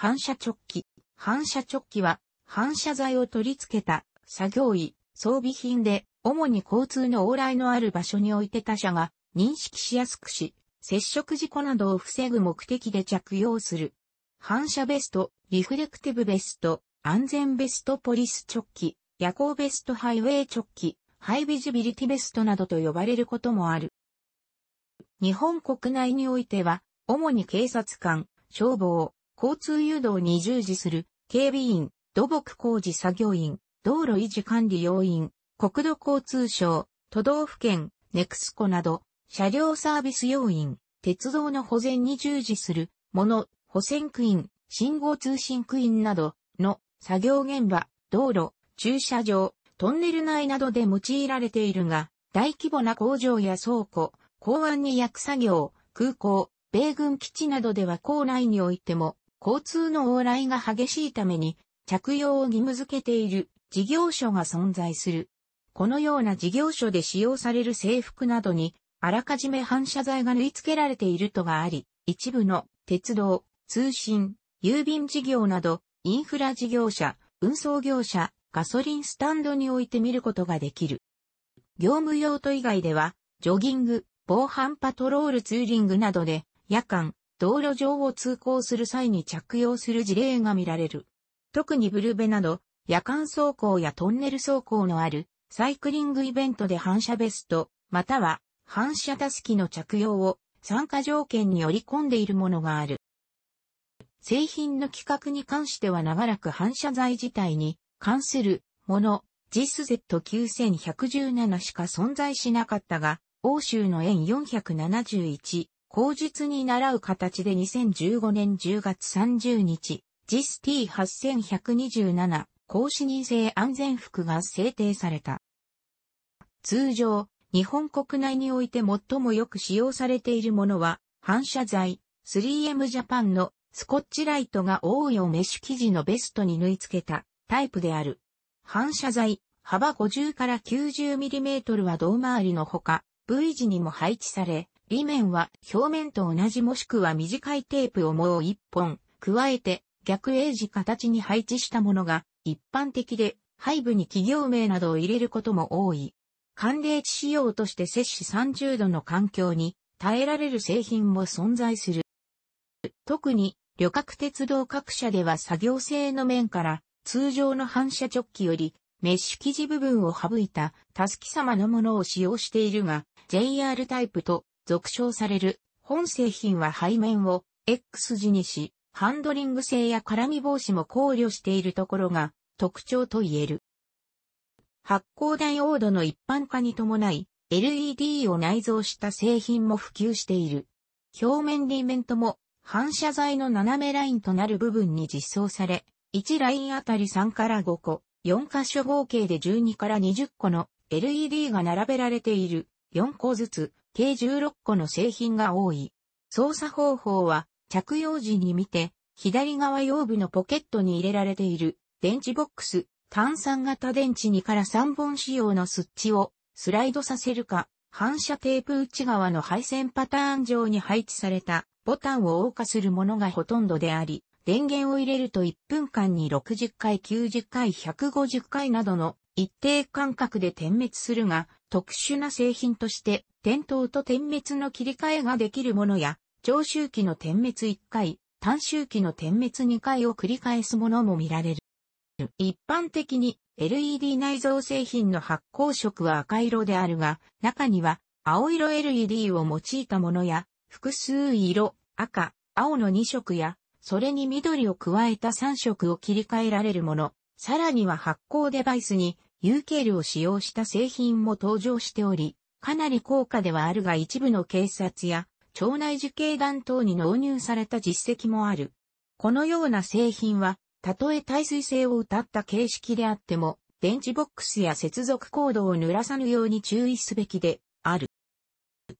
反射直帰。反射直帰は、反射材を取り付けた作業衣、装備品で、主に交通の往来のある場所において他者が認識しやすくし、接触事故などを防ぐ目的で着用する。反射ベスト、リフレクティブベスト、安全ベストポリス直帰、夜行ベストハイウェイ直器、ハイビジビリティベストなどと呼ばれることもある。日本国内においては、主に警察官、消防、交通誘導に従事する警備員、土木工事作業員、道路維持管理要員、国土交通省、都道府県、ネクスコなど、車両サービス要員、鉄道の保全に従事するの、保線区員、信号通信区員などの作業現場、道路、駐車場、トンネル内などで用いられているが、大規模な工場や倉庫、港湾に役作業、空港、米軍基地などでは校内においても交通の往来が激しいために着用を義務付けている事業所が存在する。このような事業所で使用される制服などにあらかじめ反射材が縫い付けられているとがあり、一部の鉄道、通信、郵便事業などインフラ事業者、運送業者、ガソリンスタンドにおいて見ることができる。業務用途以外では、ジョギング、防犯パトロールツーリングなどで、夜間、道路上を通行する際に着用する事例が見られる。特にブルベなど、夜間走行やトンネル走行のある、サイクリングイベントで反射ベスト、または反射タスキの着用を参加条件に織り込んでいるものがある。製品の規格に関しては長らく反射材自体に関するもの、JISZ9117 しか存在しなかったが、欧州の円471口実に習う形で2015年10月30日、JIS T8127 公視認性安全服が制定された。通常、日本国内において最もよく使用されているものは、反射材、3M ジャパンのスコッチライトが多いをメッシュ生地のベストに縫い付けたタイプである。反射材、幅50から 90mm は胴回りのほか、V 字にも配置され、リ面は表面と同じもしくは短いテープをもう一本、加えて逆 A 字形に配置したものが一般的で背部に企業名などを入れることも多い。寒冷地仕様として摂氏30度の環境に耐えられる製品も存在する。特に旅客鉄道各社では作業性の面から通常の反射直器よりメッシュ生地部分を省いたタスキ様のものを使用しているが JR タイプと俗称される。本製品は背面を X 字にし、ハンドリング性や絡み防止も考慮しているところが特徴と言える。発光ダイオードの一般化に伴い、LED を内蔵した製品も普及している。表面メントも反射材の斜めラインとなる部分に実装され、1ラインあたり3から5個、4箇所合計で12から20個の LED が並べられている。4個ずつ、計16個の製品が多い。操作方法は、着用時に見て、左側腰部のポケットに入れられている、電池ボックス、単酸型電池2から3本仕様のスッチを、スライドさせるか、反射テープ内側の配線パターン上に配置されたボタンを謳歌するものがほとんどであり、電源を入れると1分間に60回、90回、150回などの一定間隔で点滅するが、特殊な製品として、点灯と点滅の切り替えができるものや、長周期の点滅1回、短周期の点滅2回を繰り返すものも見られる。一般的に LED 内蔵製品の発光色は赤色であるが、中には青色 LED を用いたものや、複数色、赤、青の2色や、それに緑を加えた3色を切り替えられるもの、さらには発光デバイスに有形量を使用した製品も登場しており、かなり高価ではあるが一部の警察や町内受刑団等に納入された実績もある。このような製品は、たとえ耐水性を謳った形式であっても、電池ボックスや接続コードを濡らさぬように注意すべきである。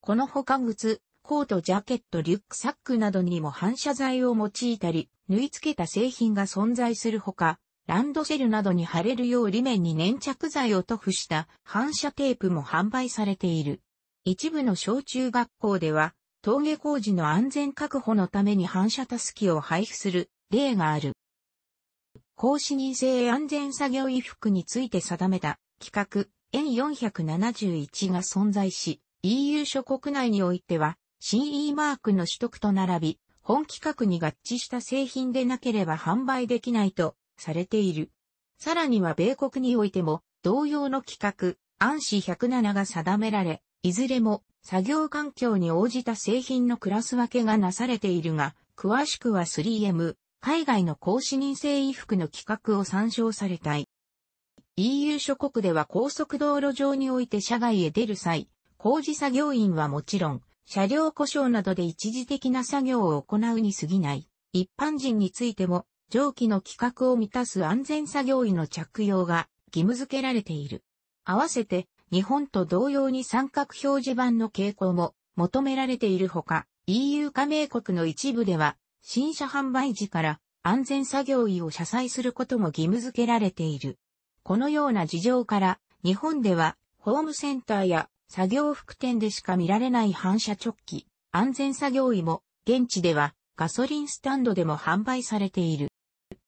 この他靴、コート、ジャケット、リュックサックなどにも反射材を用いたり、縫い付けた製品が存在するほか、ランドセルなどに貼れるよう裏面に粘着剤を塗布した反射テープも販売されている。一部の小中学校では、峠工事の安全確保のために反射タスキを配布する例がある。講師認定安全作業衣服について定めた企画 N471 が存在し、EU 諸国内においては CE マークの取得と並び、本企画に合致した製品でなければ販売できないとされている。さらには米国においても同様の規格、安市107が定められ、いずれも作業環境に応じた製品のクラス分けがなされているが、詳しくは 3M、海外の公私認性衣服の規格を参照されたい。EU 諸国では高速道路上において車外へ出る際、工事作業員はもちろん、車両故障などで一時的な作業を行うに過ぎない。一般人についても上記の規格を満たす安全作業衣の着用が義務付けられている。合わせて、日本と同様に三角表示板の傾向も求められているほか、EU 加盟国の一部では、新車販売時から安全作業衣を車載することも義務付けられている。このような事情から、日本では、ホームセンターや作業服店でしか見られない反射直帰、安全作業衣も、現地ではガソリンスタンドでも販売されている。